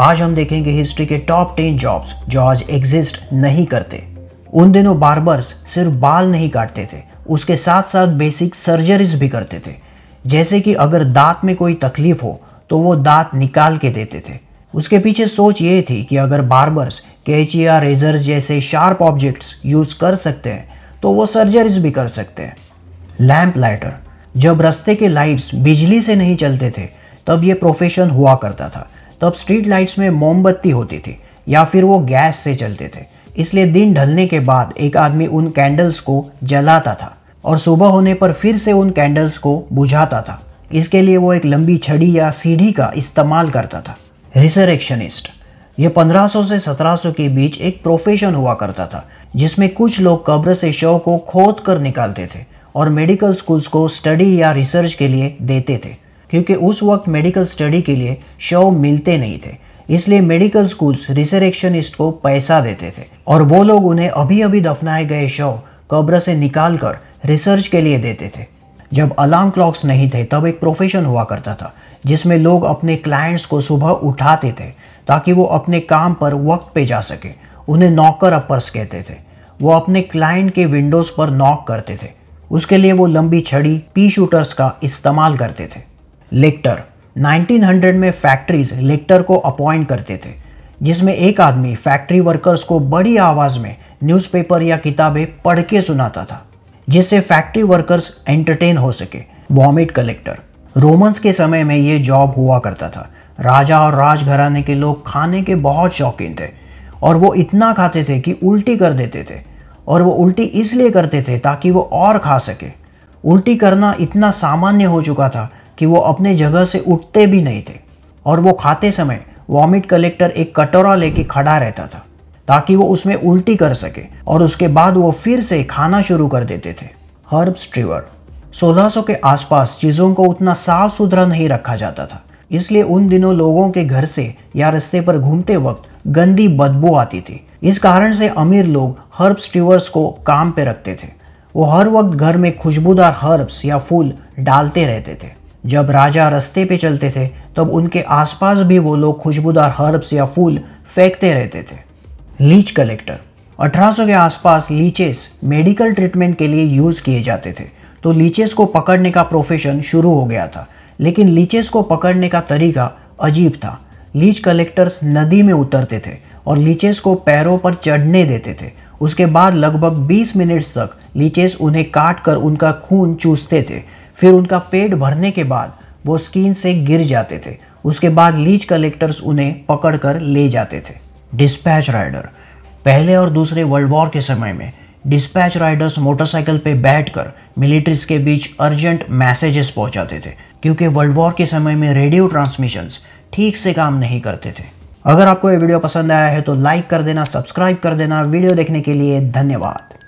आज हम देखेंगे हिस्ट्री के टॉप टेन जॉब्स जो आज एग्जिस्ट नहीं करते उन दिनों बार्बर्स सिर्फ बाल नहीं काटते थे उसके साथ साथ बेसिक सर्जरीज भी करते थे जैसे कि अगर दांत में कोई तकलीफ हो तो वो दांत निकाल के देते थे उसके पीछे सोच ये थी कि अगर बार्बर्स कैची या रेजर जैसे शार्प ऑब्जेक्ट्स यूज़ कर सकते हैं तो वो सर्जरीज भी कर सकते हैं लैम्प लाइटर जब रस्ते के लाइट्स बिजली से नहीं चलते थे तब ये प्रोफेशन हुआ करता था तो अब स्ट्रीट लाइट्स में मोमबत्ती होती थी या फिर वो गैस से चलते थे इसलिए दिन ढलने के बाद एक आदमी उन कैंडल्स को जलाता था और सुबह होने पर फिर से उन कैंडल्स को बुझाता था इसके लिए वो एक लंबी छड़ी या सीढ़ी का इस्तेमाल करता था रिसरेक्शनिस्ट ये 1500 से 1700 के बीच एक प्रोफेशन हुआ करता था जिसमें कुछ लोग कब्र से शव को खोद कर निकालते थे और मेडिकल स्कूल्स को स्टडी या रिसर्च के लिए देते थे क्योंकि उस वक्त मेडिकल स्टडी के लिए शव मिलते नहीं थे इसलिए मेडिकल स्कूल्स रिसरेक्शनिस्ट को पैसा देते थे और वो लोग उन्हें अभी अभी दफनाए गए शव कब्र से निकाल कर रिसर्च के लिए देते थे जब अलार्म क्लॉक्स नहीं थे तब एक प्रोफेशन हुआ करता था जिसमें लोग अपने क्लाइंट्स को सुबह उठाते थे ताकि वो अपने काम पर वक्त पे जा सके उन्हें नौकर अपर्स कहते थे वो अपने क्लाइंट के विंडोज़ पर नॉक करते थे उसके लिए वो लंबी छड़ी पी शूटर्स का इस्तेमाल करते थे लेक्टर 1900 में फैक्ट्रीज लेक्टर को अपॉइंट करते थे जिसमें एक आदमी फैक्ट्री वर्कर्स को बड़ी आवाज़ में न्यूज़पेपर या किताबें पढ़ के सुनाता था जिससे फैक्ट्री वर्कर्स एंटरटेन हो सके वॉमिट कलेक्टर रोमन्स के समय में ये जॉब हुआ करता था राजा और राजघराने के लोग खाने के बहुत शौकीन थे और वो इतना खाते थे कि उल्टी कर देते थे और वो उल्टी इसलिए करते थे ताकि वो और खा सके उल्टी करना इतना सामान्य हो चुका था कि वो अपने जगह से उठते भी नहीं थे और वो खाते समय वॉमिट कलेक्टर एक कटोरा लेके खड़ा रहता था ताकि वो उसमें उल्टी कर सके और उसके बाद वो फिर से खाना शुरू कर देते थे हर्ब स्ट्रीवर 1600 के आसपास चीज़ों को उतना साफ सुथरा नहीं रखा जाता था इसलिए उन दिनों लोगों के घर से या रस्ते पर घूमते वक्त गंदी बदबू आती थी इस कारण से अमीर लोग हर्ब स्ट्रीवर्स को काम पे रखते थे वो हर वक्त घर में खुशबूदार हर्ब्स या फूल डालते रहते थे जब राजा रस्ते पे चलते थे तब उनके आसपास भी वो लोग खुशबूदार हर्ब्स या फूल फेंकते रहते थे लीच कलेक्टर 1800 के आसपास लीचेस मेडिकल ट्रीटमेंट के लिए यूज़ किए जाते थे तो लीचेस को पकड़ने का प्रोफेशन शुरू हो गया था लेकिन लीचेस को पकड़ने का तरीका अजीब था लीच कलेक्टर्स नदी में उतरते थे और लीचेस को पैरों पर चढ़ने देते थे उसके बाद लगभग 20 मिनट्स तक लीचेस उन्हें काट कर उनका खून चूसते थे फिर उनका पेट भरने के बाद वो स्किन से गिर जाते थे उसके बाद लीच कलेक्टर्स उन्हें पकड़ कर ले जाते थे डिस्पैच राइडर पहले और दूसरे वर्ल्ड वॉर के समय में डिस्पैच राइडर्स मोटरसाइकिल पे बैठकर मिलिट्रीज के बीच अर्जेंट मैसेजेस पहुंचाते थे क्योंकि वर्ल्ड वॉर के समय में रेडियो ट्रांसमिशंस ठीक से काम नहीं करते थे अगर आपको ये वीडियो पसंद आया है तो लाइक कर देना सब्सक्राइब कर देना वीडियो देखने के लिए धन्यवाद